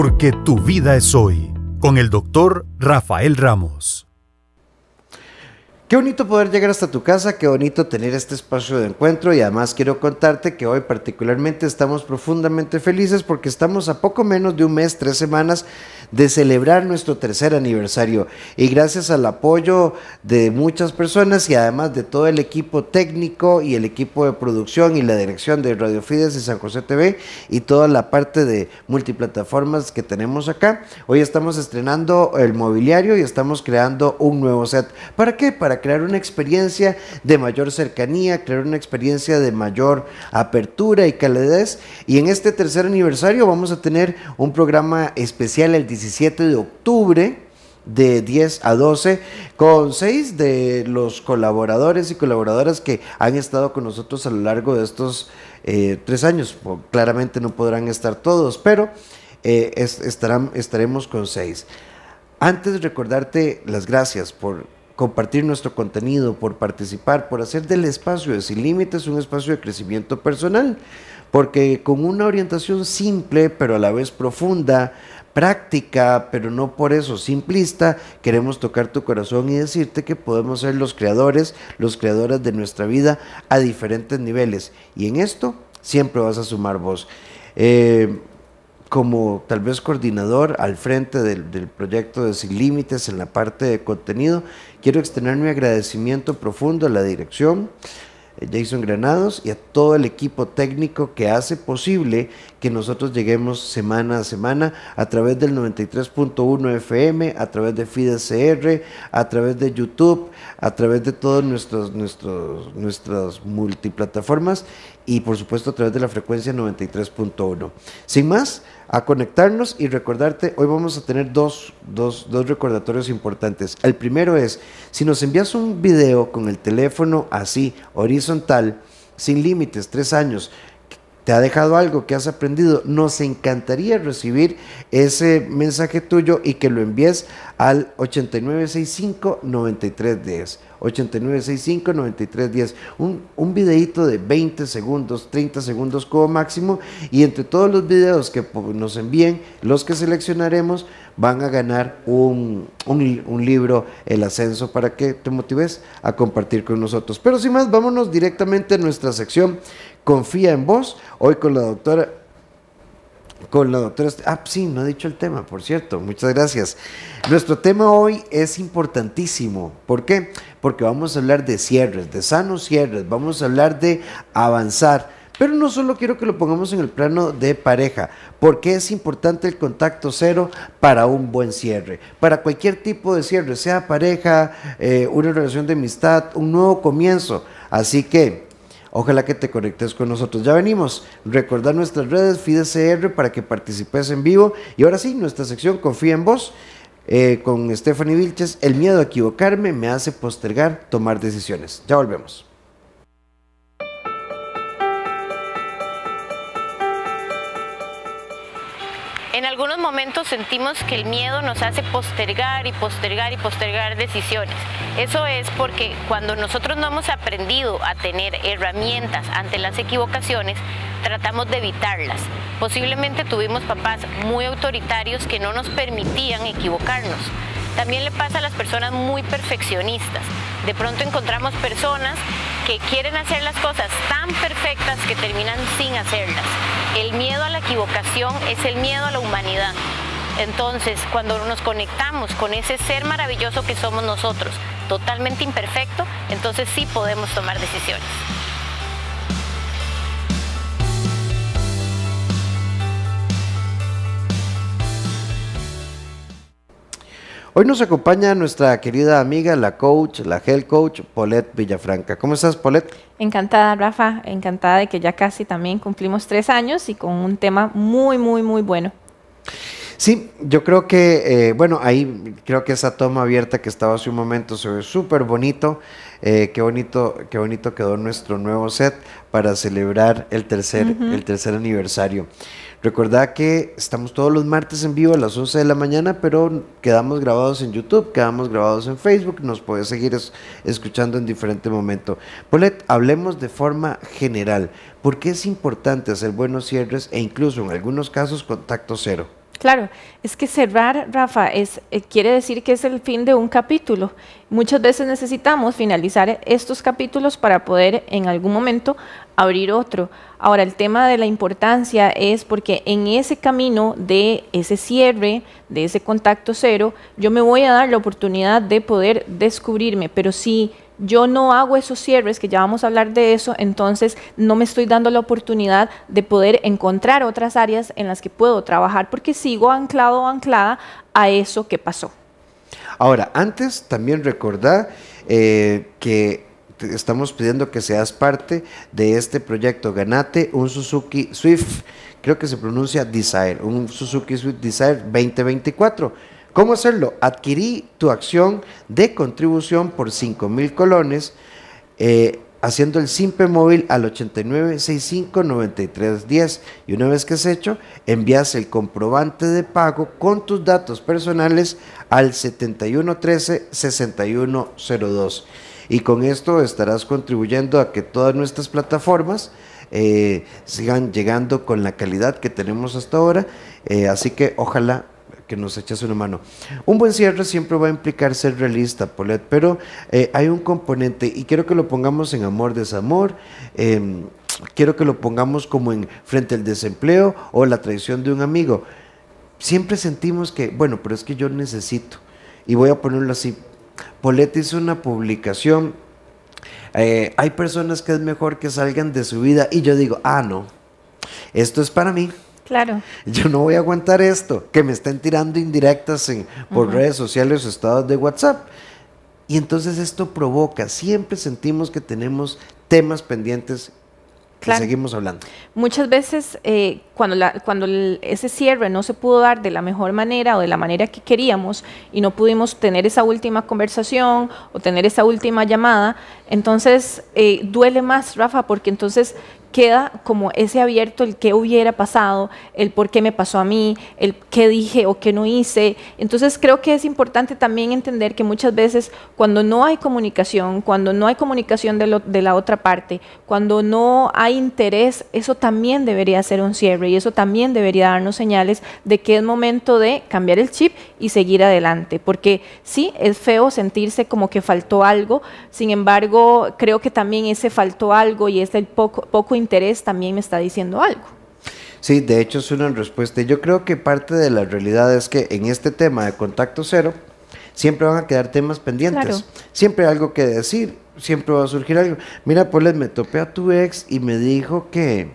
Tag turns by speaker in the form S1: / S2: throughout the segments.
S1: porque tu vida es hoy, con el doctor Rafael Ramos. Qué bonito poder llegar hasta tu casa, qué bonito tener este espacio de encuentro y además quiero contarte que hoy particularmente estamos profundamente felices porque estamos a poco menos de un mes, tres semanas de celebrar nuestro tercer aniversario. Y gracias al apoyo de muchas personas y además de todo el equipo técnico y el equipo de producción y la dirección de Radio Fides y San José TV y toda la parte de multiplataformas que tenemos acá, hoy estamos estrenando el mobiliario y estamos creando un nuevo set. ¿Para qué? Para crear una experiencia de mayor cercanía, crear una experiencia de mayor apertura y calidez. Y en este tercer aniversario vamos a tener un programa especial el 17 de octubre de 10 a 12 con seis de los colaboradores y colaboradoras que han estado con nosotros a lo largo de estos 3 eh, tres años. claramente no podrán estar todos, pero eh, estaremos con seis. Antes de recordarte las gracias por compartir nuestro contenido, por participar, por hacer del espacio de Sin Límites un espacio de crecimiento personal, porque con una orientación simple pero a la vez profunda, práctica, pero no por eso simplista, queremos tocar tu corazón y decirte que podemos ser los creadores, los creadoras de nuestra vida a diferentes niveles. Y en esto siempre vas a sumar vos. Eh, como tal vez coordinador al frente del, del, proyecto de Sin Límites en la parte de contenido, quiero extender mi agradecimiento profundo a la dirección, eh, Jason Granados y a todo el equipo técnico que hace posible que nosotros lleguemos semana a semana a través del 93.1 FM, a través de FIDECR, a través de YouTube, a través de todas nuestras multiplataformas y por supuesto a través de la frecuencia 93.1. Sin más, a conectarnos y recordarte, hoy vamos a tener dos, dos, recordatorios importantes. El primero es, si nos envías un video con el teléfono así, horizontal, sin límites, tres años, te ha dejado algo que has aprendido, nos encantaría recibir ese mensaje tuyo y que lo envíes al 8965-9310. 8965-9310. Un, un videito de 20 segundos, 30 segundos como máximo. Y entre todos los videos que pues, nos envíen, los que seleccionaremos, van a ganar un, libro, El Ascenso, para que te motives a compartir con nosotros. Pero sin más, vámonos directamente a nuestra sección Confía en vos. Hoy con la doctora. Con la doctora. Ah, sí, no he dicho el tema, por cierto. Muchas gracias. Nuestro tema hoy es importantísimo. ¿Por qué? porque vamos a hablar de cierres, de sanos cierres, vamos a hablar de avanzar. Pero no solo quiero que lo pongamos en el plano de pareja, porque es importante el contacto cero para un buen cierre, para cualquier tipo de cierre, sea pareja, eh, una relación de amistad, un nuevo comienzo. Así que ojalá que te conectes con nosotros. Ya venimos, recordar nuestras redes, FIDECR para que participes en vivo. Y ahora sí, nuestra sección Confía en vos. Eh, con Stephanie Vilches, el miedo a equivocarme me hace postergar tomar decisiones. Ya volvemos.
S2: En algunos momentos sentimos que el miedo nos hace postergar y postergar y postergar decisiones. Eso es porque cuando nosotros no hemos aprendido a tener herramientas ante las equivocaciones, tratamos de evitarlas. Posiblemente tuvimos papás muy autoritarios que no nos permitían equivocarnos. También le pasa a las personas muy perfeccionistas. De pronto encontramos personas que quieren hacer las cosas tan perfectas que terminan sin hacerlas. El miedo a la equivocación es el miedo a la humanidad. Entonces, cuando nos conectamos con ese ser maravilloso que somos nosotros, totalmente imperfecto, entonces sí podemos tomar decisiones.
S1: Hoy nos acompaña nuestra querida amiga, la coach, la health coach, Paulette Villafranca. ¿Cómo estás, Paulette?
S2: Encantada, Rafa, encantada de que ya casi también cumplimos tres años y con un tema muy, muy, muy bueno.
S1: Sí, yo creo que, eh, bueno, ahí creo que esa toma abierta que estaba hace un momento se ve súper bonito. Eh, qué bonito, qué bonito quedó nuestro nuevo set para celebrar el tercer, el tercer aniversario. Recordad que estamos todos los martes en vivo a las 11 de la mañana, pero quedamos grabados en YouTube, quedamos grabados en Facebook, nos puedes seguir escuchando en diferente momento. Polet, hablemos de forma general. ¿Por qué es importante hacer buenos cierres e incluso en algunos casos contacto cero?
S2: Claro, es que cerrar, Rafa, es, eh, quiere decir que es el fin de un capítulo. Muchas veces necesitamos finalizar estos capítulos para poder en algún momento abrir otro. Ahora, el tema de la importancia es porque en ese camino de ese cierre, de ese contacto cero, yo me voy a dar la oportunidad de poder descubrirme, pero Sí, yo no hago esos cierres, que ya vamos a hablar de eso, entonces no me estoy dando la oportunidad de poder encontrar otras áreas en las que puedo trabajar porque sigo anclado o anclada a eso que pasó.
S1: Ahora, antes también recordar eh, que estamos pidiendo que seas parte de este proyecto. Ganate un Suzuki Swift, creo que se pronuncia Desire, un Suzuki Swift Desire 2024 ¿Cómo hacerlo? Adquirí tu acción de contribución por 5 mil colones eh, haciendo el simple móvil al 89659310 y una vez que es hecho, envías el comprobante de pago con tus datos personales al 7113-6102. Y con esto estarás contribuyendo a que todas nuestras plataformas eh, sigan llegando con la calidad que tenemos hasta ahora. Eh, así que ojalá que nos echas una mano. Un buen cierre siempre va a implicar ser realista, Polet, pero eh, hay un componente y quiero que lo pongamos en amor, desamor. Em, quiero que lo pongamos como en frente al desempleo o la traición de un amigo. Siempre sentimos que, bueno, pero es que yo necesito. Y voy a ponerlo así. Polet hizo una publicación. Eh, hay personas que es mejor que salgan de su vida y yo digo, ah, no, esto es para mí Claro. Yo no voy a aguantar esto, que me estén tirando indirectas en, por redes sociales o estados de WhatsApp. Y entonces esto provoca, siempre sentimos que tenemos temas pendientes que seguimos hablando.
S2: Muchas veces eh, cuando, cuando ese cierre no se pudo dar de la mejor manera o de la manera que queríamos y no pudimos tener esa última conversación o tener esa última llamada, entonces eh, duele más, Rafa, porque entonces queda como ese abierto el qué hubiera pasado, el por qué me pasó a mí, el qué dije o qué no hice. Entonces creo que es importante también entender que muchas veces cuando no hay comunicación, cuando no hay comunicación de, la otra parte, cuando no hay interés, eso también debería ser un cierre y eso también debería darnos señales de que es momento de cambiar el chip y seguir adelante. Porque sí, es feo sentirse como que faltó algo, sin embargo, creo que también ese faltó algo y es el poco, poco interés también me está diciendo algo.
S1: Sí, de hecho es una respuesta. Yo creo que parte de la realidad es que en este tema de contacto cero siempre van a quedar temas pendientes. Siempre hay algo que decir, siempre va a surgir algo. Mira, pues me topé a tu ex y me dijo que,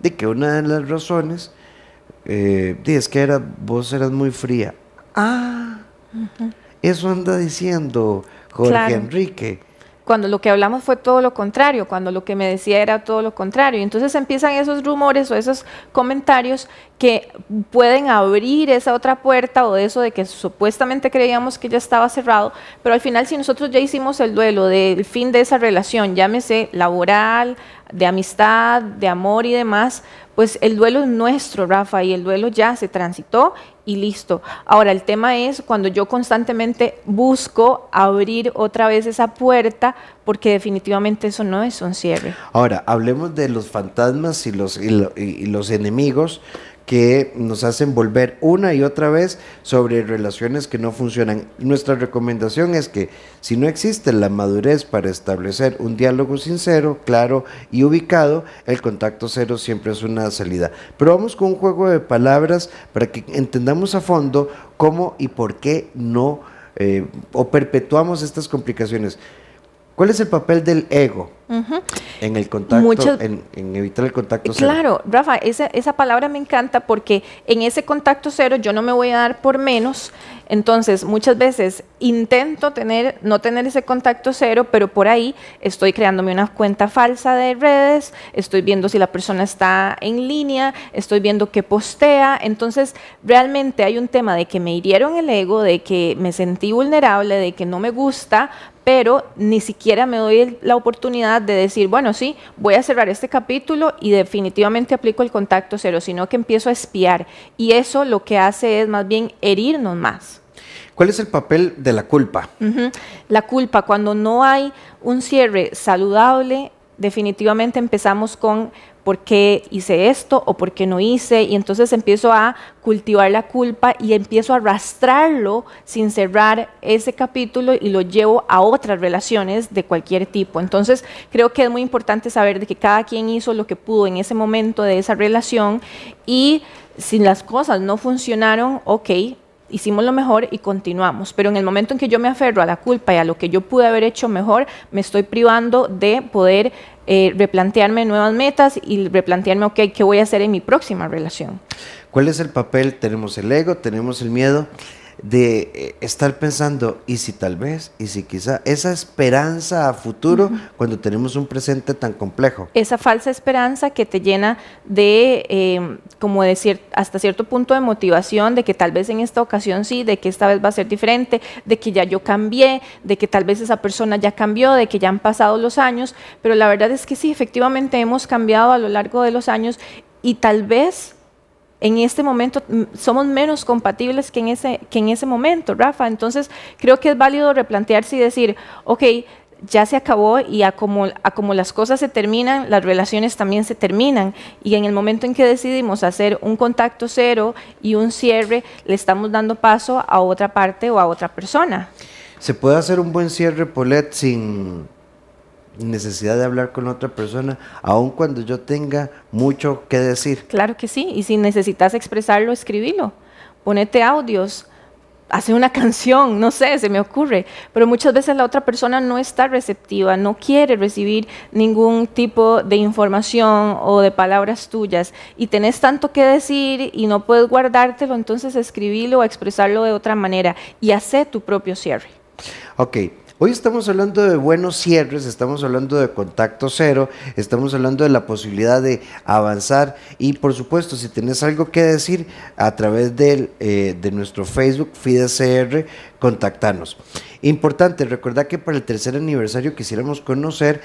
S1: de que una de las razones eh, es que era, vos eras muy fría.
S2: Ah,
S1: eso anda diciendo Jorge Enrique
S2: cuando lo que hablamos fue todo lo contrario, cuando lo que me decía era todo lo contrario. entonces empiezan esos rumores o esos comentarios que pueden abrir esa otra puerta o eso de que supuestamente creíamos que ya estaba cerrado, pero al final si nosotros ya hicimos el duelo del fin de esa relación, llámese laboral, de amistad, de amor y demás, pues el duelo es nuestro, Rafa, y el duelo ya se transitó y listo. Ahora, el tema es cuando yo constantemente busco abrir otra vez esa puerta, porque definitivamente eso no es un cierre.
S1: Ahora, hablemos de los fantasmas y los, y, y los enemigos que nos hacen volver una y otra vez sobre relaciones que no funcionan. Nuestra recomendación es que si no existe la madurez para establecer un diálogo sincero, claro y ubicado, el contacto cero siempre es una salida. Pero vamos con un juego de palabras para que entendamos a fondo cómo y por qué no eh, o perpetuamos estas complicaciones. ¿Cuál es el papel del ego en el contacto, en, evitar el contacto cero?
S2: Claro, Rafa, esa, esa palabra me encanta porque en ese contacto cero yo no me voy a dar por menos. Entonces, muchas veces intento tener, no tener ese contacto cero, pero por ahí estoy creándome una cuenta falsa de redes, estoy viendo si la persona está en línea, estoy viendo qué postea. Entonces, realmente hay un tema de que me hirieron el ego, de que me sentí vulnerable, de que no me gusta, pero ni siquiera me doy la oportunidad de decir, bueno, sí, voy a cerrar este capítulo y definitivamente aplico el contacto cero, sino que empiezo a espiar. Y eso lo que hace es más bien herirnos más.
S1: ¿Cuál es el papel de la culpa?
S2: La culpa, cuando no hay un cierre saludable, definitivamente empezamos con por qué hice esto o por qué no hice, y entonces empiezo a cultivar la culpa y empiezo a arrastrarlo sin cerrar ese capítulo y lo llevo a otras relaciones de cualquier tipo. Entonces creo que es muy importante saber de que cada quien hizo lo que pudo en ese momento de esa relación y si las cosas no funcionaron, ok, hicimos lo mejor y continuamos. Pero en el momento en que yo me aferro a la culpa y a lo que yo pude haber hecho mejor, me estoy privando de poder eh, replantearme nuevas metas y replantearme, ok, ¿qué voy a hacer en mi próxima relación?
S1: ¿Cuál es el papel? Tenemos el ego, tenemos el miedo de eh, estar pensando, y si tal vez, y si quizá, esa esperanza a futuro cuando tenemos un presente tan complejo.
S2: Esa falsa esperanza que te llena de, em, como decir, hasta cierto punto de motivación, de que tal vez en esta ocasión sí, de que esta vez va a ser diferente, de que ya yo cambié, de que tal vez esa persona ya cambió, de que ya han pasado los años, pero la verdad es que sí, efectivamente hemos cambiado a lo largo de los años y tal vez en este momento mm, somos menos compatibles que en ese, que en ese momento, Rafa. Entonces, creo que es válido replantearse y decir, ok, ya se acabó y a como, a como las cosas se terminan, las relaciones también se terminan. Y en el momento en que decidimos hacer un contacto cero y un cierre, le estamos dando paso a otra parte o a otra persona.
S1: ¿Se puede hacer un buen cierre, Polet, sin necesidad de hablar con otra persona, aun cuando yo tenga mucho que decir.
S2: Claro que sí, y si necesitas expresarlo, escribilo, ponete audios, hace una canción, no sé, se me ocurre, pero muchas veces la otra persona no está receptiva, no quiere recibir ningún tipo de información o de palabras tuyas y tenés tanto que decir y no puedes guardártelo, entonces escribilo o expresarlo de otra manera y hace tu propio cierre.
S1: Ok, Hoy estamos hablando de buenos cierres, estamos hablando de contacto cero, estamos hablando de la posibilidad de avanzar y por supuesto si tienes algo que decir a través del, eh, de nuestro Facebook FIDECR, contactanos. Importante, recuerda que para el tercer aniversario quisiéramos conocer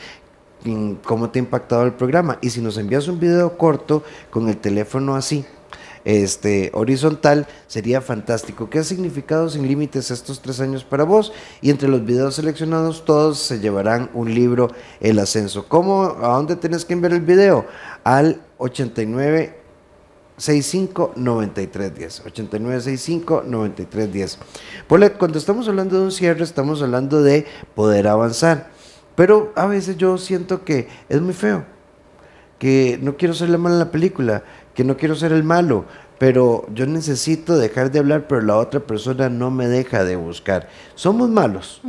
S1: mm, cómo te ha impactado el programa y si nos envías un video corto con el teléfono así este, horizontal, sería fantástico. ¿Qué ha significado sin límites estos tres años para vos? Y entre los videos seleccionados, todos se llevarán un libro, El Ascenso. ¿Cómo? ¿A dónde tenés que enviar el video? Al 89 65 93 10 cuando estamos hablando de un cierre, estamos hablando de poder avanzar. Pero a veces yo siento que es muy feo. Que no quiero hacerle mal a la película que no quiero ser el malo, pero yo necesito dejar de hablar, pero la otra persona no me deja de buscar. Somos malos,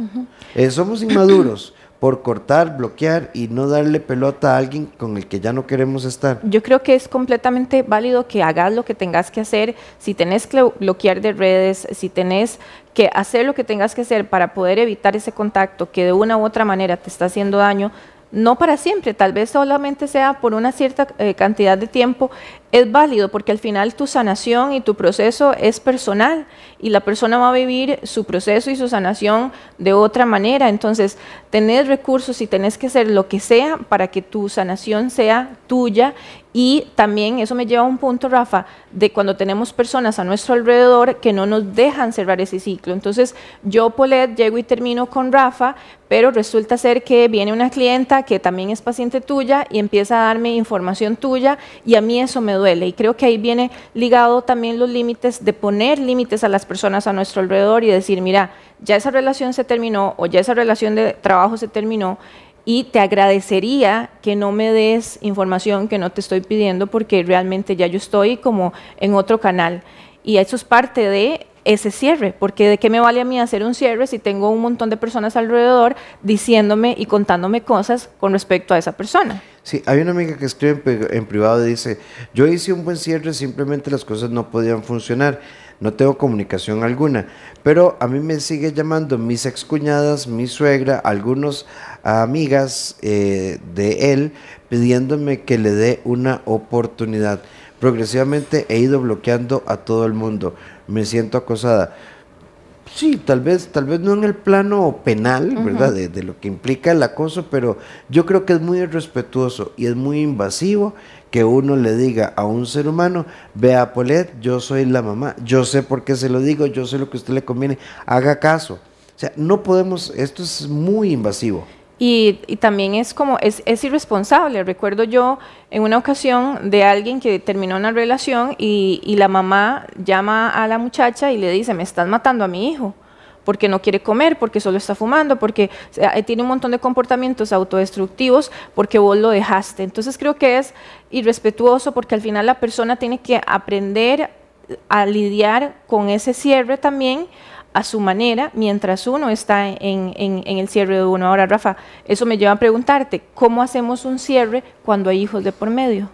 S1: eh, somos inmaduros por cortar, bloquear y no darle pelota a alguien con el que ya no queremos estar.
S2: Yo creo que es completamente válido que hagas lo que tengas que hacer, si tenés que bloquear de redes, si tenés que hacer lo que tengas que hacer para poder evitar ese contacto que de una u otra manera te está haciendo daño, no para siempre, tal vez solamente sea por una cierta eh, cantidad de tiempo, es válido porque al final tu sanación y tu proceso es personal y la persona va a vivir su proceso y su sanación de otra manera. Entonces, tenés recursos y tenés que hacer lo que sea para que tu sanación sea tuya. Y también eso me lleva a un punto, Rafa, de cuando tenemos personas a nuestro alrededor que no nos dejan cerrar ese ciclo. Entonces, yo, Polet, llego y termino con Rafa, pero resulta ser que viene una clienta que también es paciente tuya y empieza a darme información tuya y a mí eso me y creo que ahí viene ligado también los límites de poner límites a las personas a nuestro alrededor y decir, mira, ya esa relación se terminó o ya esa relación de trabajo se terminó y te agradecería que no me des información que no te estoy pidiendo porque realmente ya yo estoy como en otro canal. Y eso es parte de ese cierre, porque de qué me vale a mí hacer un cierre si tengo un montón de personas alrededor diciéndome y contándome cosas con respecto a esa persona.
S1: Sí, hay una amiga que escribe en, privado y dice, yo hice un buen cierre, simplemente las cosas no podían funcionar no tengo comunicación alguna, pero a mí me sigue llamando mis excuñadas, mi suegra, algunos amigas eh, de él pidiéndome que le dé una oportunidad. Progresivamente he ido bloqueando a todo el mundo. Me siento acosada. Sí, tal vez, tal vez no en el plano penal, ¿verdad? De, lo que implica el acoso, pero yo creo que es muy irrespetuoso y es muy invasivo que uno le diga a un ser humano, vea Polet, yo soy la mamá, yo sé por qué se lo digo, yo sé lo que a usted le conviene, haga caso. O sea, no podemos, esto es muy invasivo.
S2: Y, también es como, es, irresponsable. Recuerdo yo en una ocasión de alguien que terminó una relación y, y, la mamá llama a la muchacha y le dice, me estás matando a mi hijo, porque no quiere comer, porque solo está fumando, porque eh, tiene un montón de comportamientos autodestructivos, porque vos lo dejaste. Entonces creo que es irrespetuoso porque al final la persona tiene que aprender a lidiar con ese cierre también a su manera mientras uno está en, el cierre de uno. Ahora, Rafa, eso me lleva a preguntarte, ¿cómo hacemos un cierre cuando hay hijos de por medio?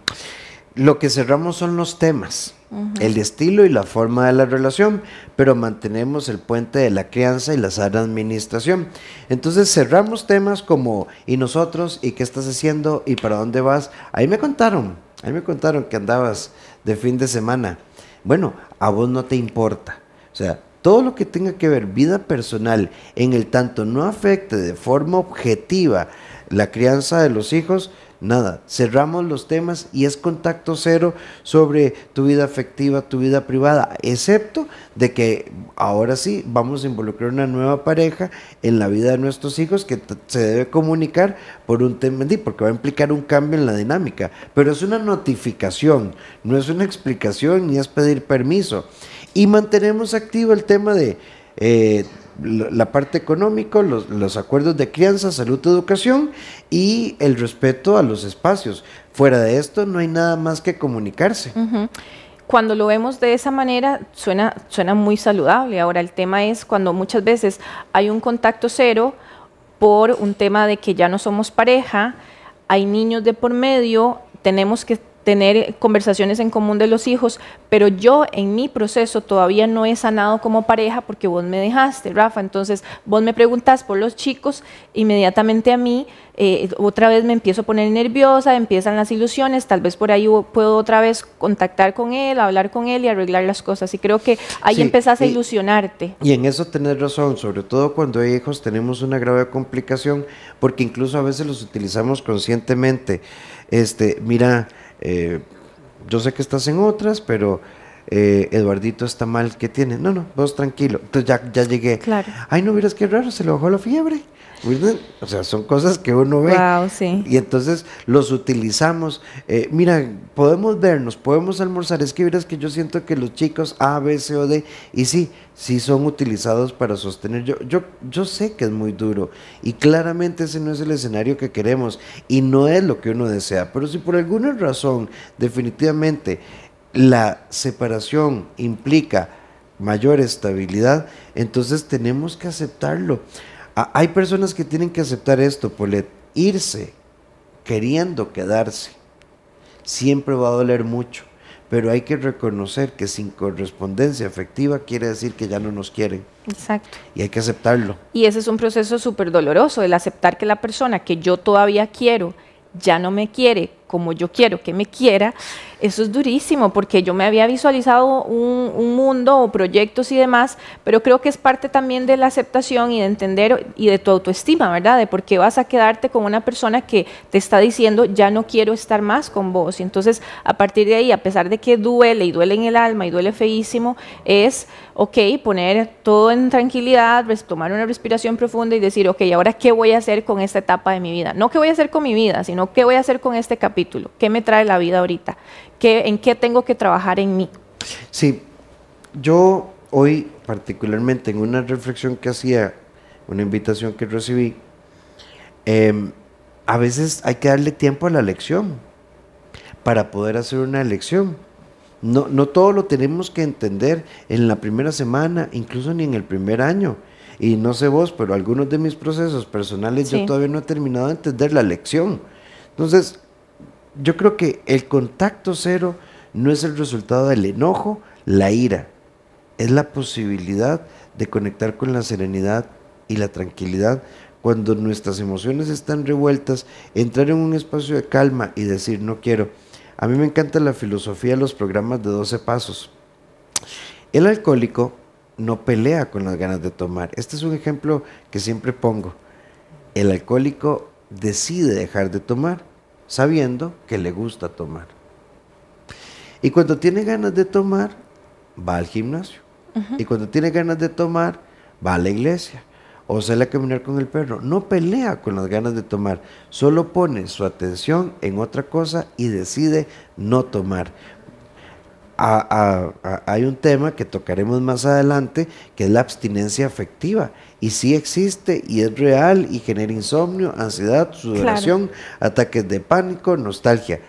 S1: Lo que cerramos son los temas, el estilo y la forma de la relación, pero mantenemos el puente de la crianza y la sana administración. Entonces cerramos temas como ¿y nosotros? ¿y qué estás haciendo? ¿y para dónde vas? Ahí me contaron, ahí me contaron que andabas de fin de semana. Bueno, a vos no te importa. O sea, todo lo que tenga que ver vida personal, en el tanto no afecte de forma objetiva la crianza de los hijos, nada, cerramos los temas y es contacto cero sobre tu vida afectiva, tu vida privada, excepto de que ahora sí vamos a involucrar una nueva pareja en la vida de nuestros hijos que se debe comunicar por un tema, porque va a implicar un cambio en la dinámica, pero es una notificación, no es una explicación ni es pedir permiso. Y mantenemos activo el tema de eh, la parte económica, los, acuerdos de crianza, salud, educación y el respeto a los espacios. Fuera de esto no hay nada más que comunicarse.
S2: Cuando lo vemos de esa manera, suena, suena muy saludable. Ahora, el tema es cuando muchas veces hay un contacto cero por un tema de que ya no somos pareja, hay niños de por medio, tenemos que tener conversaciones en común de los hijos, pero yo en mi proceso todavía no he sanado como pareja porque vos me dejaste, Rafa. Entonces vos me preguntas por los chicos, inmediatamente a mí eh, otra vez me empiezo a poner nerviosa, empiezan las ilusiones, tal vez por ahí puedo otra vez contactar con él, hablar con él y arreglar las cosas. Y creo que ahí empezás a ilusionarte.
S1: Y en eso tenés razón, sobre todo cuando hay hijos tenemos una grave complicación porque incluso a veces los utilizamos conscientemente. Este, mira, eh, yo sé que estás en otras, pero eh, Eduardito está mal, ¿qué tiene? No, no, vos tranquilo. Entonces ya, ya llegué. Claro. Ay, no verás que raro, se le bajó la fiebre. O sea, son cosas que uno ve. Wow, sí. Y entonces los utilizamos. Eh, mira, podemos vernos, podemos almorzar. Es que verás que yo siento que los chicos A, B, C o D, y sí, sí son utilizados para sostener. Yo, yo, yo sé que es muy duro y claramente ese no es el escenario que queremos y no es lo que uno desea. Pero si por alguna razón definitivamente la separación implica mayor estabilidad, entonces tenemos que aceptarlo. Ah, hay personas que tienen que aceptar esto, Polet, irse queriendo quedarse. Siempre va a doler mucho, pero hay que reconocer que sin correspondencia afectiva quiere decir que ya no nos quieren. Exacto. Y hay que aceptarlo.
S2: Y ese es un proceso súper doloroso, el aceptar que la persona que yo todavía quiero ya no me quiere como yo quiero que me quiera, eso es durísimo porque yo me había visualizado un, mundo o proyectos y demás, pero creo que es parte también de la aceptación y de entender y de tu autoestima, ¿verdad? De por qué vas a quedarte con una persona que te está diciendo ya no quiero estar más con vos. Y entonces, a partir de ahí, a pesar de que duele y duele en el alma y duele feísimo, es, ok, poner todo en tranquilidad, tomar una respiración profunda y decir, ok, ahora qué voy a hacer con esta etapa de mi vida. No qué voy a hacer con mi vida, sino qué voy a hacer con este capítulo ¿qué me trae la vida ahorita? ¿Qué, ¿En qué tengo que trabajar en mí?
S1: Sí, yo hoy particularmente en una reflexión que hacía, una invitación que recibí, em, a veces hay que darle tiempo a la lección para poder hacer una lección. No, no todo lo tenemos que entender en la primera semana, incluso ni en el primer año. Y no sé vos, pero algunos de mis procesos personales yo todavía no he terminado de entender la lección. Entonces, yo creo que el contacto cero no es el resultado del enojo, la ira, es la posibilidad de conectar con la serenidad y la tranquilidad cuando nuestras emociones están revueltas, entrar en un espacio de calma y decir no quiero. A mí me encanta la filosofía de los programas de 12 pasos. El alcohólico no pelea con las ganas de tomar. Este es un ejemplo que siempre pongo. El alcohólico decide dejar de tomar sabiendo que le gusta tomar. Y cuando tiene ganas de tomar, va al gimnasio. Y cuando tiene ganas de tomar, va a la iglesia o sale a caminar con el perro. No pelea con las ganas de tomar, solo pone su atención en otra cosa y decide no tomar. hay un tema que tocaremos más adelante, que es la abstinencia afectiva y sí existe y es real y genera insomnio, ansiedad, sudoración, ataques de pánico, nostalgia.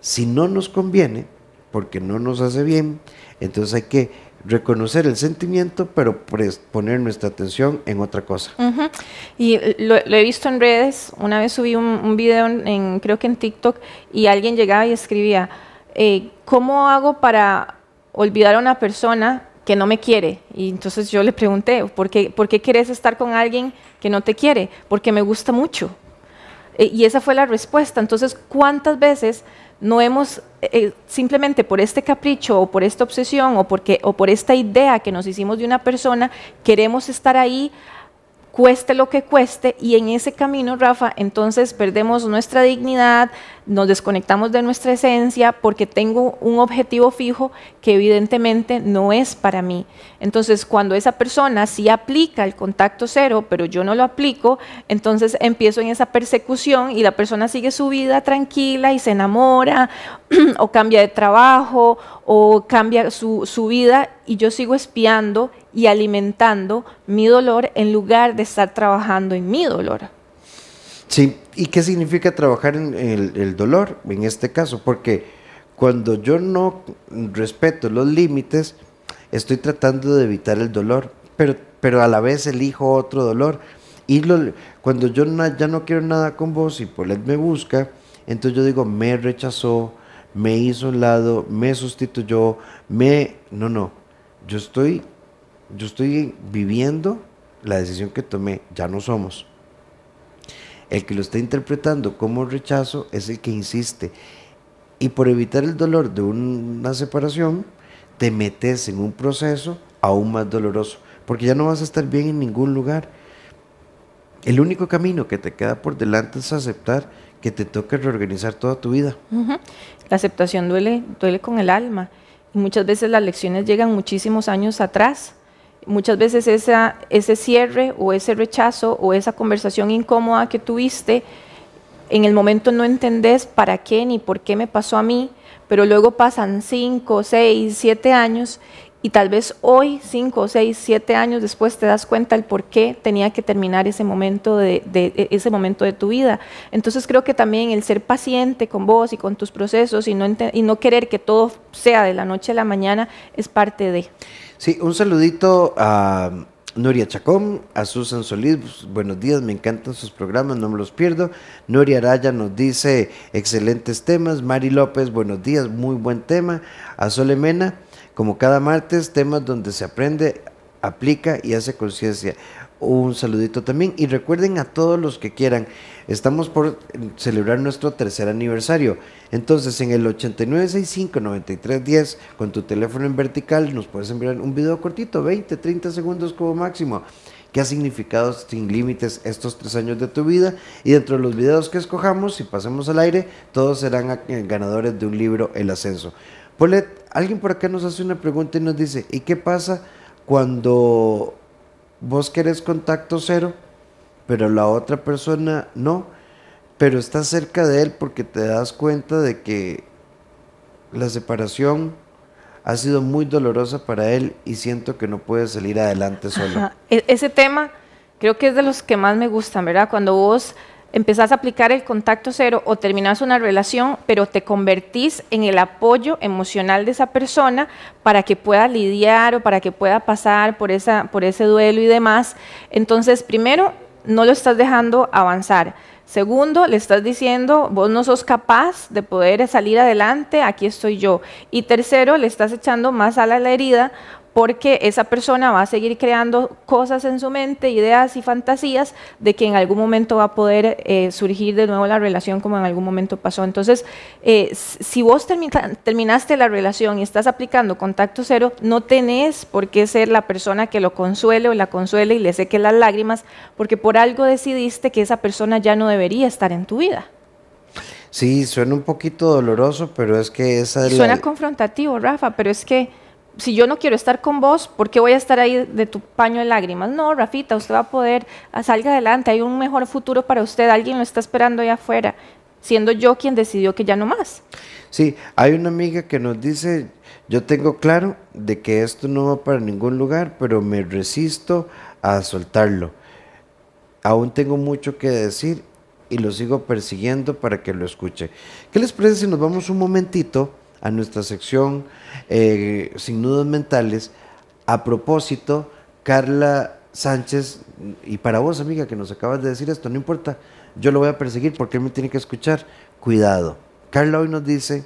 S1: Si no nos conviene, porque no nos hace bien, entonces hay que reconocer el sentimiento, pero pues, poner nuestra atención en otra cosa.
S2: Y lo, he visto en redes, una vez subí un, video, creo que en TikTok, y alguien llegaba y escribía, eh, ¿cómo hago para olvidar a una persona que no me quiere. Y entonces yo le pregunté, ¿por qué, ¿por qué quieres estar con alguien que no te quiere? Porque me gusta mucho. E, y esa fue la respuesta. Entonces, ¿cuántas veces no hemos, eh, simplemente por este capricho o por esta obsesión o, porque, o por esta idea que nos hicimos de una persona, queremos estar ahí, cueste lo que cueste, y en ese camino, Rafa, entonces perdemos nuestra dignidad, nos desconectamos de nuestra esencia porque tengo un objetivo fijo que evidentemente no es para mí. Entonces, cuando esa persona sí aplica el contacto cero, pero yo no lo aplico, entonces empiezo en esa persecución y la persona sigue su vida tranquila y se enamora o cambia de trabajo o cambia su, su vida y yo sigo espiando y alimentando mi dolor en lugar de estar trabajando en mi dolor.
S1: Sí, ¿y qué significa trabajar en el, dolor en este caso? Porque cuando yo no respeto los límites, estoy tratando de evitar el dolor, pero, pero a la vez elijo otro dolor. Y cuando yo ya no quiero nada con vos y él me busca, entonces yo digo, me rechazó, me hizo un lado, me sustituyó, me... No, no, yo estoy, yo estoy viviendo la decisión que tomé, ya no somos. El que lo está interpretando como rechazo es el que insiste. Y por evitar el dolor de una separación, te metes en un proceso aún más doloroso, porque ya no vas a estar bien en ningún lugar. El único camino que te queda por delante es aceptar que te toca reorganizar toda tu vida.
S2: La aceptación duele, duele con el alma. Y muchas veces las lecciones llegan muchísimos años atrás muchas veces esa, ese cierre o ese rechazo o esa conversación incómoda que tuviste, en el momento no entendés para qué ni por qué me pasó a mí, pero luego pasan cinco, seis, siete años y tal vez hoy, o seis siete años después, te das cuenta el por qué tenía que terminar ese momento de, e, ese momento de tu vida. Entonces creo que también el ser paciente con vos y con tus procesos y no, y no querer que todo sea de la noche a la mañana es parte de...
S1: Sí, un saludito a... Nuria Chacón, a Susan Solís, buenos días, me encantan sus programas, no me los pierdo. Nuria Araya nos dice excelentes temas. Mari López, buenos días, muy buen tema. A Sole Mena, como cada martes, temas donde se aprende, aplica y hace conciencia. Un saludito también. Y recuerden a todos los que quieran, estamos por celebrar nuestro tercer aniversario. Entonces, en el 8965-9310, con tu teléfono en vertical, nos puedes enviar un video cortito, 20, 30 segundos como máximo. que ha significado sin límites estos tres años de tu vida? Y dentro de los videos que escojamos y pasemos al aire, todos serán eh, ganadores de un libro, El Ascenso. Polet, alguien por acá nos hace una pregunta y nos dice, ¿y qué pasa cuando vos querés contacto cero, pero la otra persona no, pero estás cerca de él porque te das cuenta de que la separación ha sido muy dolorosa para él y siento que no puede salir adelante solo?
S2: E-, ese tema creo que es de los que más me gustan, ¿verdad? Cuando vos empezás a aplicar el contacto cero o terminás una relación, pero te convertís en el apoyo emocional de esa persona para que pueda lidiar o para que pueda pasar por, esa, por ese duelo y demás. Entonces, primero, no lo estás dejando avanzar. Segundo, le estás diciendo, vos no sos capaz de poder salir adelante, aquí estoy yo. Y tercero, le estás echando más sal a la herida porque esa persona va a seguir creando cosas en su mente, ideas y fantasías de que en algún momento va a poder eh, surgir de nuevo la relación como en algún momento pasó. Entonces, eh, si vos terminaste la relación y estás aplicando contacto cero, no tenés por qué ser la persona que lo consuele o la consuele y le seque las lágrimas, porque por algo decidiste que esa persona ya no debería estar en tu vida.
S1: Sí, suena un poquito doloroso, pero es que esa es suena
S2: confrontativo, Rafa, pero es que si yo no quiero estar con vos, ¿por qué voy a estar ahí de tu paño de lágrimas? No, Rafita, usted va a poder, ah, salga adelante, hay un mejor futuro para usted, alguien lo está esperando allá afuera, siendo yo quien decidió que ya no más.
S1: Sí, hay una amiga que nos dice, yo tengo claro de que esto no va para ningún lugar, pero me resisto a soltarlo. Aún tengo mucho que decir y lo sigo persiguiendo para que lo escuche. ¿Qué les parece si nos vamos un momentito? a nuestra sección eh, Sin Nudos Mentales. A propósito, Carla Sánchez, y para vos, amiga, que nos acabas de decir esto, no importa, yo lo voy a perseguir porque él me tiene que escuchar. Cuidado. Carla hoy nos dice,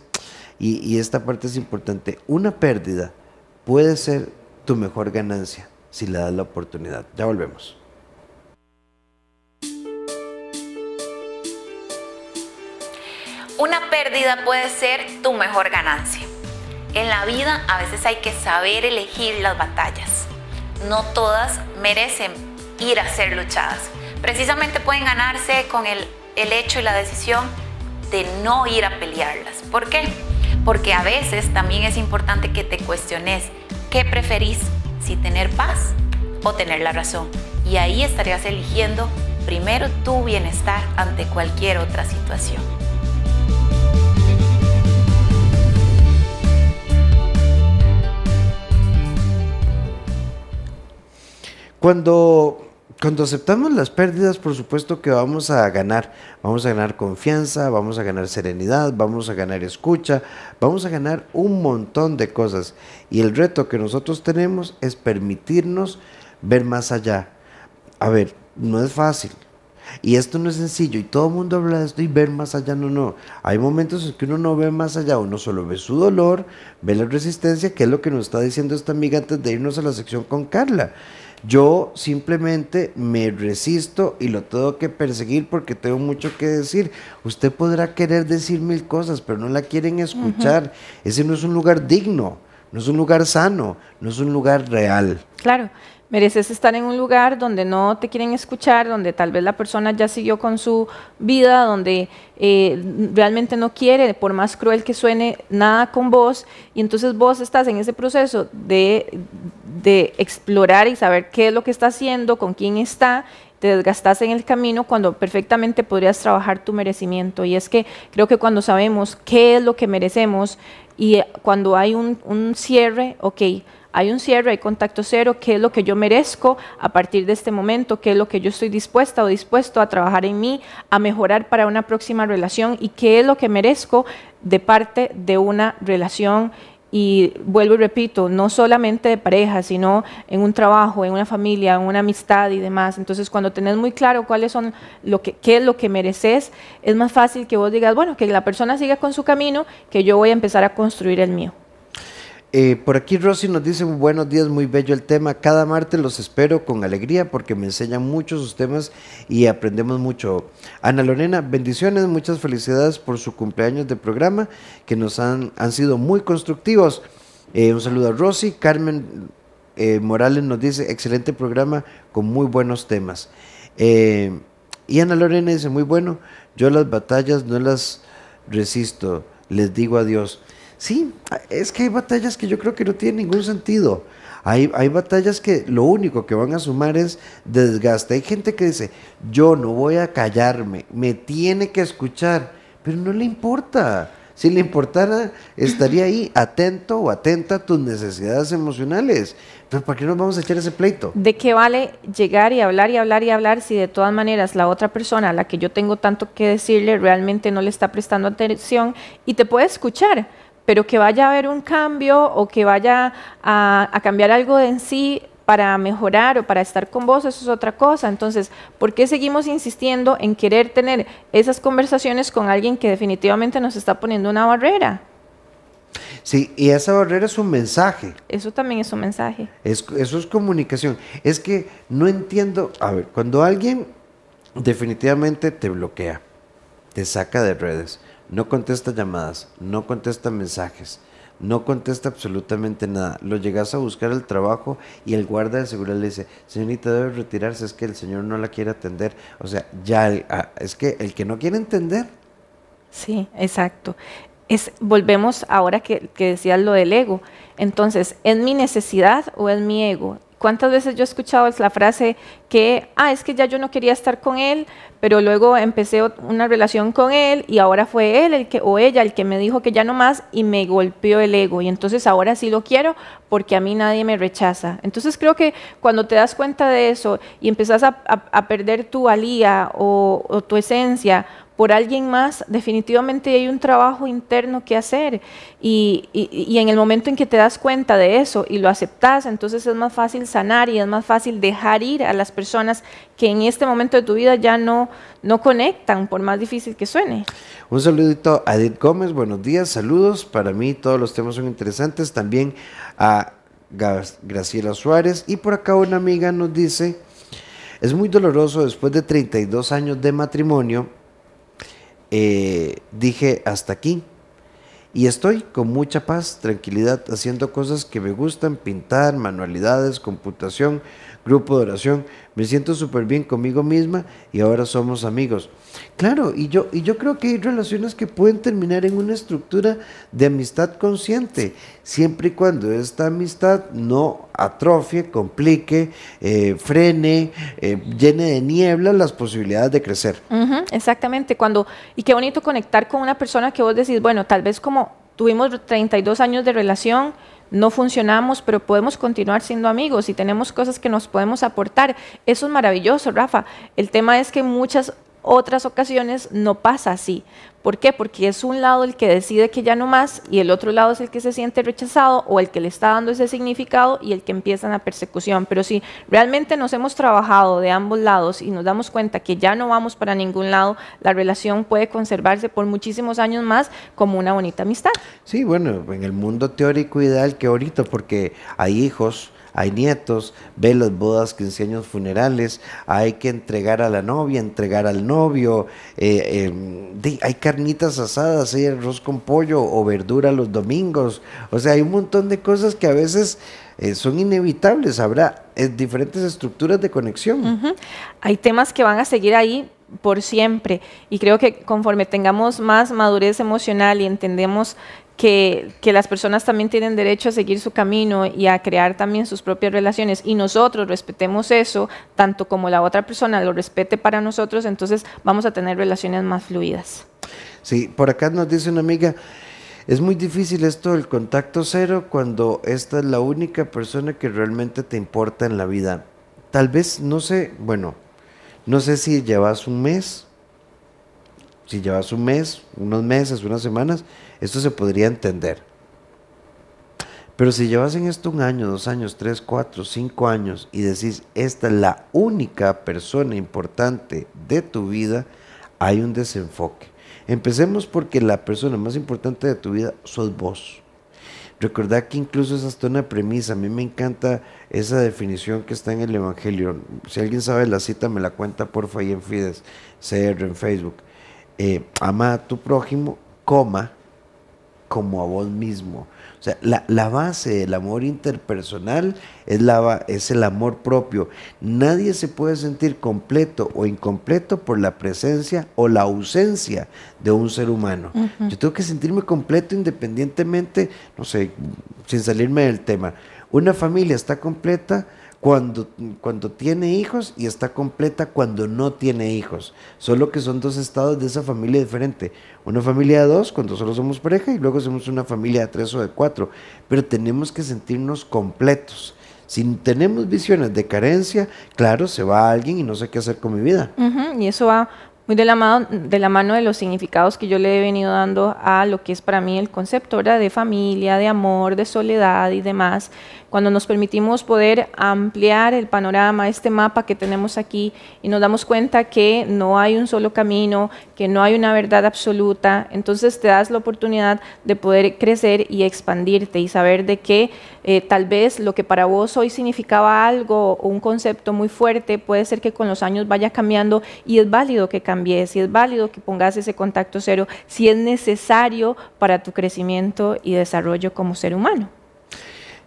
S1: y, y esta parte es importante, una pérdida puede ser tu mejor ganancia si le das la oportunidad. Ya volvemos.
S2: Una pérdida puede ser tu mejor ganancia. En la vida a veces hay que saber elegir las batallas. No todas merecen ir a ser luchadas. Precisamente pueden ganarse con el, el hecho y la decisión de no ir a pelearlas. ¿Por qué? Porque a veces también es importante que te cuestiones qué preferís, si tener paz o tener la razón. Y ahí estarías eligiendo primero tu bienestar ante cualquier otra situación.
S1: Cuando, cuando aceptamos las pérdidas, por supuesto que vamos a ganar. Vamos a ganar confianza, vamos a ganar serenidad, vamos a ganar escucha, vamos a ganar un montón de cosas. Y el reto que nosotros tenemos es permitirnos ver más allá. A ver, no es fácil. Y esto no es sencillo, y todo el mundo habla de esto y ver más allá, no, no. Hay momentos en que uno no ve más allá, uno solo ve su dolor, ve la resistencia, que es lo que nos está diciendo esta amiga antes de irnos a la sección con Carla. Yo simplemente me resisto y lo tengo que perseguir porque tengo mucho que decir. Usted podrá querer decir mil cosas, pero no la quieren escuchar. Ese no es un lugar digno, no es un lugar sano, no es un lugar real.
S2: Claro, Mereces estar en un lugar donde no te quieren escuchar, donde tal vez la persona ya siguió con su vida, donde eh, realmente no quiere, por más cruel que suene, nada con vos. Y entonces vos estás en ese proceso de, explorar y saber qué es lo que está haciendo, con quién está, te desgastas en el camino cuando perfectamente podrías trabajar tu merecimiento. Y es que creo que cuando sabemos qué es lo que merecemos y cuando hay un, un cierre, ok, hay un cierre, hay contacto cero, qué es lo que yo merezco a partir de este momento, qué es lo que yo estoy dispuesta o dispuesto a trabajar en mí, a mejorar para una próxima relación y qué es lo que merezco de parte de una relación. Y vuelvo y repito, no solamente de pareja, sino en un trabajo, en una familia, en una amistad y demás. Entonces, cuando tenés muy claro cuáles son lo que, qué es lo que mereces, es más fácil que vos digas, bueno, que la persona siga con su camino, que yo voy a empezar a construir el mío.
S1: Eh, por aquí Rosy nos dice, buenos días, muy bello el tema. Cada martes los espero con alegría porque me enseñan mucho sus temas y aprendemos mucho. Ana Lorena, bendiciones, muchas felicidades por su cumpleaños de programa, que nos han, sido muy constructivos. Eh, un saludo a Rosy. Carmen eh, Morales nos dice, excelente programa con muy buenos temas. y Ana Lorena dice, muy bueno, yo las batallas no las resisto, les digo adiós. Sí, es que hay batallas que yo creo que no tienen ningún sentido. Hay, hay, batallas que lo único que van a sumar es desgaste. Hay gente que dice, yo no voy a callarme, me tiene que escuchar, pero no le importa. Si le importara, estaría ahí atento o atenta a tus necesidades emocionales. Pero ¿para qué nos vamos a echar ese pleito?
S2: ¿De qué vale llegar y hablar y hablar y hablar si de todas maneras la otra persona a la que yo tengo tanto que decirle realmente no le está prestando atención y te puede escuchar? pero que vaya a haber un cambio o que vaya a, cambiar algo de en sí para mejorar o para estar con vos, eso es otra cosa. Entonces, ¿por qué seguimos insistiendo en querer tener esas conversaciones con alguien que definitivamente nos está poniendo una barrera?
S1: Sí, y esa barrera es un mensaje.
S2: Eso también es un mensaje.
S1: eso es comunicación. Es que no entiendo, a ver, cuando alguien definitivamente te bloquea, te saca de redes, no contesta llamadas, no contesta mensajes, no contesta absolutamente nada. Lo llegas a buscar el trabajo y el guarda de seguridad le dice, señorita, debe retirarse, es que el señor no la quiere atender. O sea, ya, es que el que no quiere entender.
S2: Sí, exacto. Es, volvemos ahora que, que decías lo del ego. Entonces, ¿es mi necesidad o es mi ego? ¿Cuántas veces yo he escuchado la frase que, ah, es que ya yo no quería estar con él, pero luego empecé una relación con él y ahora fue él el que, o ella el que me dijo que ya no más y me golpeó el ego y entonces ahora sí lo quiero porque a mí nadie me rechaza. Entonces creo que cuando te das cuenta de eso y empezás a, a, perder tu valía o, o tu esencia por alguien más, definitivamente hay un trabajo interno que hacer. Y, en el momento en que te das cuenta de eso y lo aceptas, entonces es más fácil sanar y es más fácil dejar ir a las personas que en este momento de tu vida ya no, no conectan, por más difícil que suene.
S1: Un saludito a Edith Gómez, buenos días, saludos. Para mí todos los temas son interesantes. También a Graciela Suárez. Y por acá una amiga nos dice... Es muy doloroso después de 32 años de matrimonio eh, dije hasta aquí. Y estoy con mucha paz, tranquilidad, haciendo cosas que me gustan, pintar, manualidades, computación, grupo de oración, me siento súper bien conmigo misma y ahora somos amigos. Claro, y yo, y yo creo que hay relaciones que pueden terminar en una estructura de amistad consciente, siempre y cuando esta amistad no atrofie, complique, eh, frene, eh, llene de niebla las posibilidades de crecer.
S2: exactamente, cuando, y qué bonito conectar con una persona que vos decís, bueno, tal vez como tuvimos 32 años de relación, no funcionamos, pero podemos continuar siendo amigos y tenemos cosas que nos podemos aportar. Eso es maravilloso, Rafa. El tema es que muchas otras ocasiones no pasa así. ¿Por qué? Porque es un lado el que decide que ya no más y el otro lado es el que se siente rechazado o el que le está dando ese significado y el que empieza la persecución. Pero si realmente nos hemos trabajado de ambos lados y nos damos cuenta que ya no vamos para ningún lado, la relación puede conservarse por muchísimos años más como una bonita amistad.
S1: Sí, bueno, en el mundo teórico ideal que ahorita, porque hay hijos hay nietos, ve las bodas, años, funerales, hay que entregar a la novia, entregar al novio, eh, em, hay carnitas asadas, hay arroz con pollo o verdura los domingos, o sea, hay un montón de cosas que a veces eh, son inevitables, habrá eh, diferentes estructuras de conexión.
S2: Hay temas que van a seguir ahí por siempre y creo que conforme tengamos más madurez emocional y entendemos que, las personas también tienen derecho a seguir su camino y a crear también sus propias relaciones y nosotros respetemos eso, tanto como la otra persona lo respete para nosotros, entonces vamos a tener relaciones más fluidas.
S1: Sí, por acá nos dice una amiga, es muy difícil esto del contacto cero cuando esta es la única persona que realmente te importa en la vida. Tal vez, no sé, bueno, no sé si llevas un mes, si llevas un mes, unos meses, unas semanas, esto se podría entender. Pero si llevas en esto un año, dos años, tres, cuatro, cinco años y decís, esta es la única persona importante de tu vida, hay un desenfoque. Empecemos porque la persona más importante de tu vida sos vos. Recordad que incluso esa es hasta una premisa. A mí me encanta esa definición que está en el Evangelio. Si alguien sabe la cita, me la cuenta porfa ahí en Fides, CR, en Facebook. Eh, ama a tu prójimo, coma, como a vos mismo. O sea, la, base del amor interpersonal es, la, es el amor propio. Nadie se puede sentir completo o incompleto por la presencia o la ausencia de un ser humano. Yo tengo que sentirme completo independientemente, no sé, sin salirme del tema. Una familia está completa cuando, cuando tiene hijos y está completa cuando no tiene hijos. Solo que son dos estados de esa familia diferente. Una familia de dos cuando solo somos pareja y luego somos una familia de tres o de cuatro. Pero tenemos que sentirnos completos. Si tenemos visiones de carencia, claro, se va alguien y no sé qué hacer con mi vida.
S2: Y eso va muy de la, mano, de los significados que yo le he venido dando a lo que es para mí el concepto de familia, de amor, de soledad y demás. Cuando nos permitimos poder ampliar el panorama, este mapa que tenemos aquí y nos damos cuenta que no hay un solo camino, que no hay una verdad absoluta, entonces te das la oportunidad de poder crecer y expandirte y saber de qué eh, tal vez lo que para vos hoy significaba algo o un concepto muy fuerte, puede ser que con los años vaya cambiando y es válido que cambies, y es válido que pongas ese contacto cero si es necesario para tu crecimiento y desarrollo como ser humano.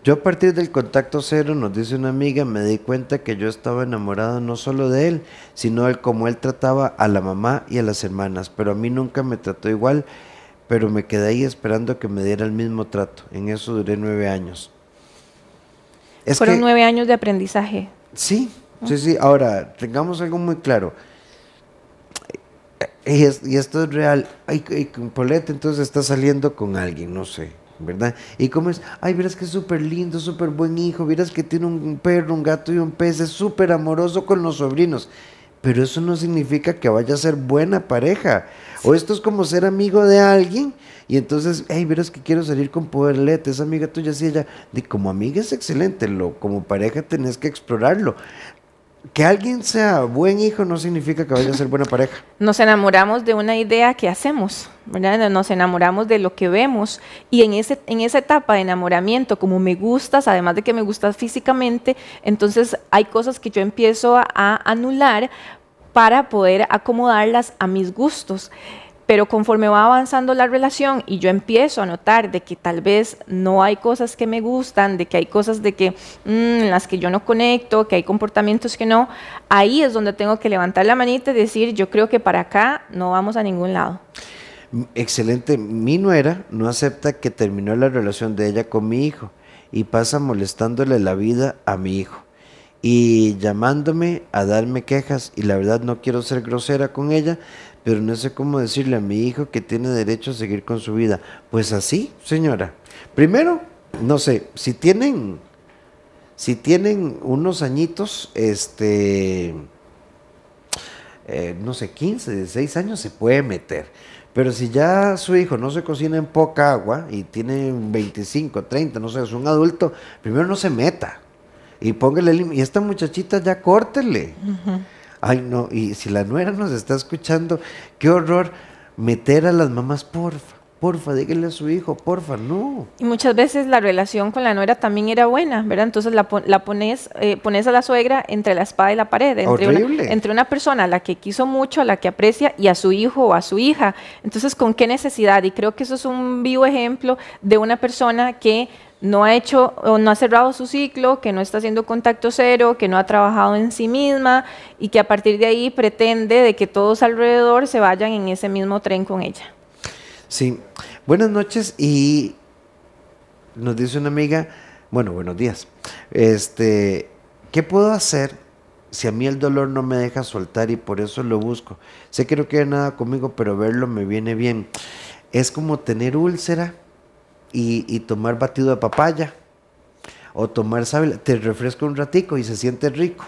S1: Yo a partir del contacto cero, nos dice una amiga, me di cuenta que yo estaba enamorado no solo de él, sino de cómo él trataba a la mamá y a las hermanas, pero a mí nunca me trató igual, pero me quedé ahí esperando que me diera el mismo trato. En eso duré nueve años. Fueron
S2: nueve años de aprendizaje. Sí, sí, sí.
S1: Ahora, tengamos algo muy claro. Eh, y, esto es real. Ay, entonces está saliendo con alguien, no sé, ¿verdad? Y como es, ay, verás que es súper lindo, súper buen hijo, verás que tiene un perro, un gato y un pez, es súper amoroso con los sobrinos. Pero eso no significa que vaya a ser buena pareja. O esto es como ser amigo de alguien y entonces, hey, verás que quiero salir con Poderlet, esa amiga tuya, sí, ella. De como amiga es excelente, lo, como pareja tenés que explorarlo. Que alguien sea buen hijo no significa que vaya a ser buena pareja.
S2: Nos enamoramos de una idea que hacemos, ¿verdad? Nos enamoramos de lo que vemos y en, ese, en esa etapa de enamoramiento, como me gustas, además de que me gustas físicamente, entonces hay cosas que yo empiezo a anular para poder acomodarlas a mis gustos. Pero conforme va avanzando la relación y yo empiezo a notar de que tal vez no hay cosas que me gustan, de que hay cosas de que mm, las que yo no conecto, que hay comportamientos que no, ahí es donde tengo que levantar la manita y decir, yo creo que para acá no vamos a ningún lado.
S1: Excelente, mi nuera no acepta que terminó la relación de ella con mi hijo y pasa molestándole la vida a mi hijo y llamándome a darme quejas y la verdad no quiero ser grosera con ella, pero no sé cómo decirle a mi hijo que tiene derecho a seguir con su vida. Pues así, señora. Primero, no sé, si tienen si tienen unos añitos, este eh, no sé, 15, 16 años se puede meter. Pero si ya su hijo no se cocina en poca agua y tiene 25, 30, no sé, es un adulto, primero no se meta y póngale Y esta muchachita ya córtele. Ay, no, y si la nuera nos está escuchando, qué horror meter a las mamás, porfa, porfa, dígale a su hijo, porfa, no.
S2: Y muchas veces la relación con la nuera también era buena, ¿verdad? Entonces la, la pones, eh, pones a la suegra entre la espada y la pared, entre entre una persona a la que quiso mucho, a la que aprecia, y a su hijo o a su hija. Entonces, ¿con qué necesidad? Y creo que eso es un vivo ejemplo de una persona que no ha hecho o no ha cerrado su ciclo, que no está haciendo contacto cero, que no ha trabajado en sí misma y que a partir de ahí pretende de que todos alrededor se vayan en ese mismo tren con ella.
S1: Sí, buenas noches y nos dice una amiga, bueno, buenos días. Este, ¿qué puedo hacer si a mí el dolor no me deja soltar y por eso lo busco? Sé que no quiere nada conmigo, pero verlo me viene bien. Es como tener úlcera y, tomar batido de papaya o tomar te refresca un ratico y se siente rico.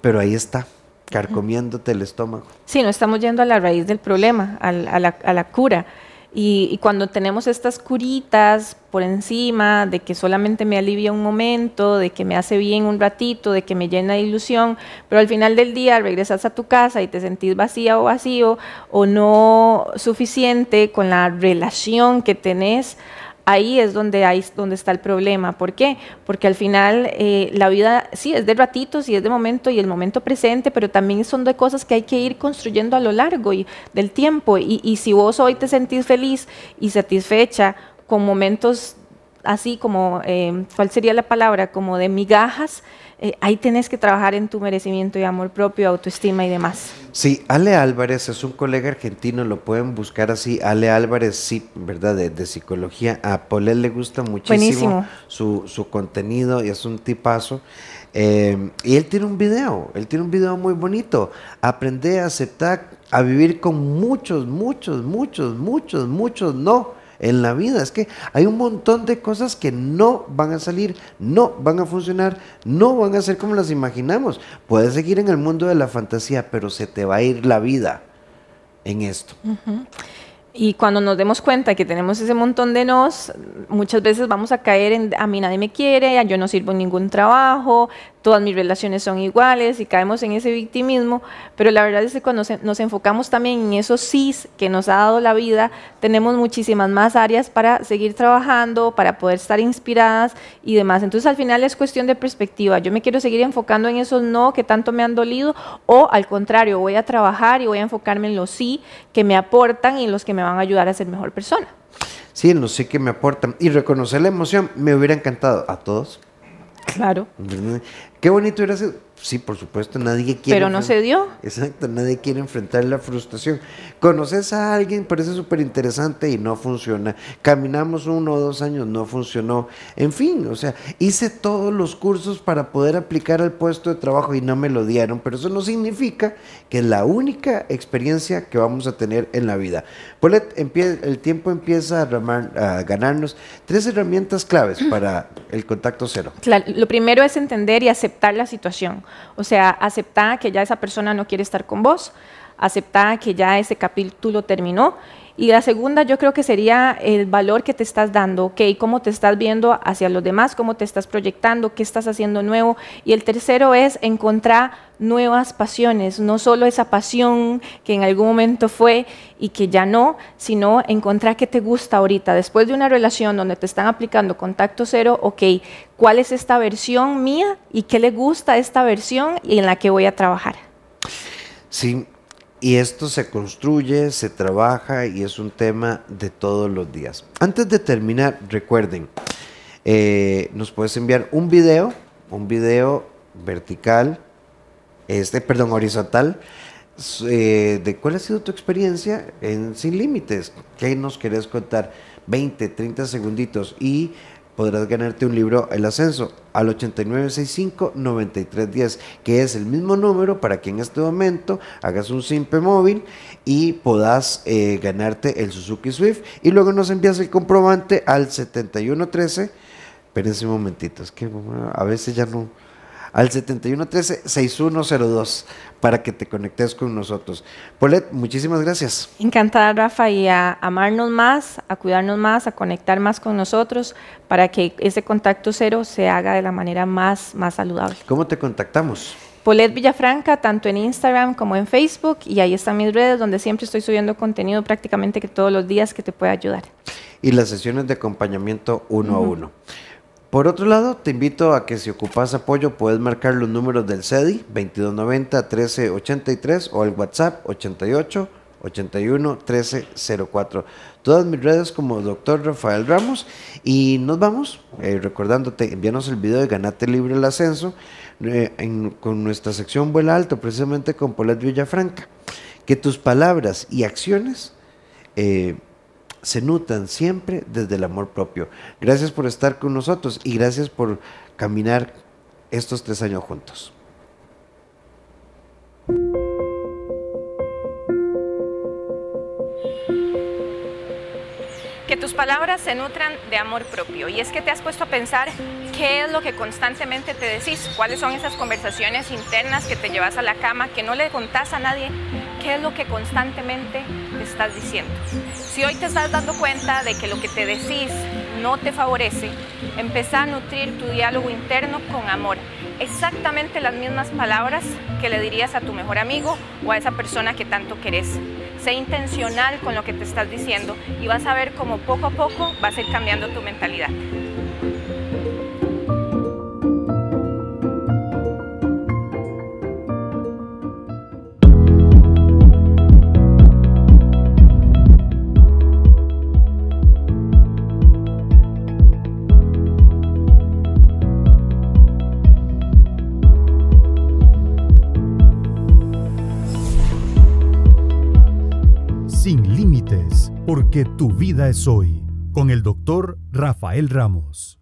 S1: Pero ahí está, carcomiéndote el estómago.
S2: Sí, no estamos yendo a la raíz del problema, a, a la cura. Y, cuando tenemos estas curitas por encima, de que solamente me alivia un momento, de que me hace bien un ratito, de que me llena de ilusión, pero al final del día regresas a tu casa y te sentís vacía o vacío o no suficiente con la relación que tenés ahí es donde, hay, donde está el problema. ¿Por qué? Porque al final eh, la vida sí es de ratitos y es de momento y el momento presente, pero también son de cosas que hay que ir construyendo a lo largo y, del tiempo. Y, si vos hoy te sentís feliz y satisfecha con momentos así como, eh, ¿cuál sería la palabra? Como de migajas eh, ahí tienes que trabajar en tu merecimiento y amor propio, autoestima y demás.
S1: Sí, Ale Álvarez es un colega argentino, lo pueden buscar así. Ale Álvarez, sí, ¿verdad? De, psicología. A Polé le gusta muchísimo su, su, contenido y es un tipazo. Em, y él tiene un video, él tiene un video muy bonito. Aprende a aceptar, a vivir con muchos, muchos, muchos, muchos, muchos no en la vida. Es que hay un montón de cosas que no van a salir, no van a funcionar, no van a ser como las imaginamos. Puedes seguir en el mundo de la fantasía, pero se te va a ir la vida en esto.
S2: Y cuando nos demos cuenta que tenemos ese montón de nos, muchas veces vamos a caer en a mí nadie me quiere, a yo no sirvo en ningún trabajo, todas mis relaciones son iguales y caemos en ese victimismo, pero la verdad es que cuando nos enfocamos también en esos sís que nos ha dado la vida, tenemos muchísimas más áreas para seguir trabajando, para poder estar inspiradas y demás. Entonces al final es cuestión de perspectiva. Yo me quiero seguir enfocando en esos no que tanto me han dolido o al contrario, voy a trabajar y voy a enfocarme en los sí que me aportan y en los que me van a ayudar a ser mejor persona.
S1: Sí, en los sí que me aportan y reconocer la emoción me hubiera encantado a todos Claro. Qué bonito era sí, por supuesto, nadie quiere. Pero no se dio. Exacto, nadie quiere enfrentar la frustración. Conoces a alguien, parece súper interesante y no funciona. Caminamos uno o dos años, no funcionó. En fin, o sea, hice todos los cursos para poder aplicar al puesto de trabajo y no me lo dieron, pero eso no significa que es la única experiencia que vamos a tener en la vida. Polet, el tiempo empieza a, a ganarnos tres herramientas claves para el contacto cero.
S2: lo primero es entender y aceptar la situación. O sea, aceptar que ya esa persona no quiere estar con vos, aceptar que ya ese capítulo terminó. Y la segunda yo creo que sería el valor que te estás dando, ok, cómo te estás viendo hacia los demás, cómo te estás proyectando, qué estás haciendo nuevo. Y el tercero es encontrar nuevas pasiones, no solo esa pasión que en algún momento fue y que ya no, sino encontrar qué te gusta ahorita. Después de una relación donde te están aplicando contacto cero, ok, cuál es esta versión mía y qué le gusta esta versión y en la que voy a trabajar.
S1: Sí, y esto se construye, se trabaja y es un tema de todos los días. Antes de terminar, recuerden, eh, nos puedes enviar un video, un video vertical, este, perdón, horizontal, eh, de cuál ha sido tu experiencia en Sin Límites, qué nos querés contar, 20, 30 segunditos y podrás ganarte un libro El Ascenso al 8965-9310, que es el mismo número para que en este momento hagas un simple móvil y puedas eh, ganarte el Suzuki Swift y luego nos envías el comprobante al 7113. Espérense un momentito, es que a veces ya no al 7113-6102 para que te conectes con nosotros. Polet, muchísimas gracias.
S2: Encantada, Rafa, y a amarnos más, a cuidarnos más, a conectar más con nosotros para que ese contacto cero se haga de la manera más, más saludable.
S1: ¿Cómo te contactamos?
S2: Polet Villafranca, tanto en Instagram como en Facebook, y ahí están mis redes donde siempre estoy subiendo contenido prácticamente que todos los días que te pueda ayudar.
S1: Y las sesiones de acompañamiento uno a uno. Por otro lado, te invito a que si ocupas apoyo puedes marcar los números del CEDI 2290 1383 o el WhatsApp 88 81 1304. Todas mis redes como Dr. Rafael Ramos y nos vamos eh, recordándote, envíanos el video de Ganate Libre el Ascenso eh, con nuestra sección Vuela Alto, precisamente con Polet Villafranca. Que tus palabras y acciones eh, se nutran siempre desde el amor propio. Gracias por estar con nosotros y gracias por caminar estos tres años juntos.
S2: Que tus palabras se nutran de amor propio. Y es que te has puesto a pensar qué es lo que constantemente te decís, cuáles son esas conversaciones internas que te llevas a la cama, que no le contás a nadie, qué es lo que constantemente te estás diciendo. Si hoy te estás dando cuenta de que lo que te decís no te favorece, empezá a nutrir tu diálogo interno con amor. Exactamente las mismas palabras que le dirías a tu mejor amigo o a esa persona que tanto querés. Sé intencional con lo que te estás diciendo y vas a ver cómo poco a poco vas a ir cambiando tu mentalidad.
S1: porque tu vida es hoy, con el doctor Rafael Ramos.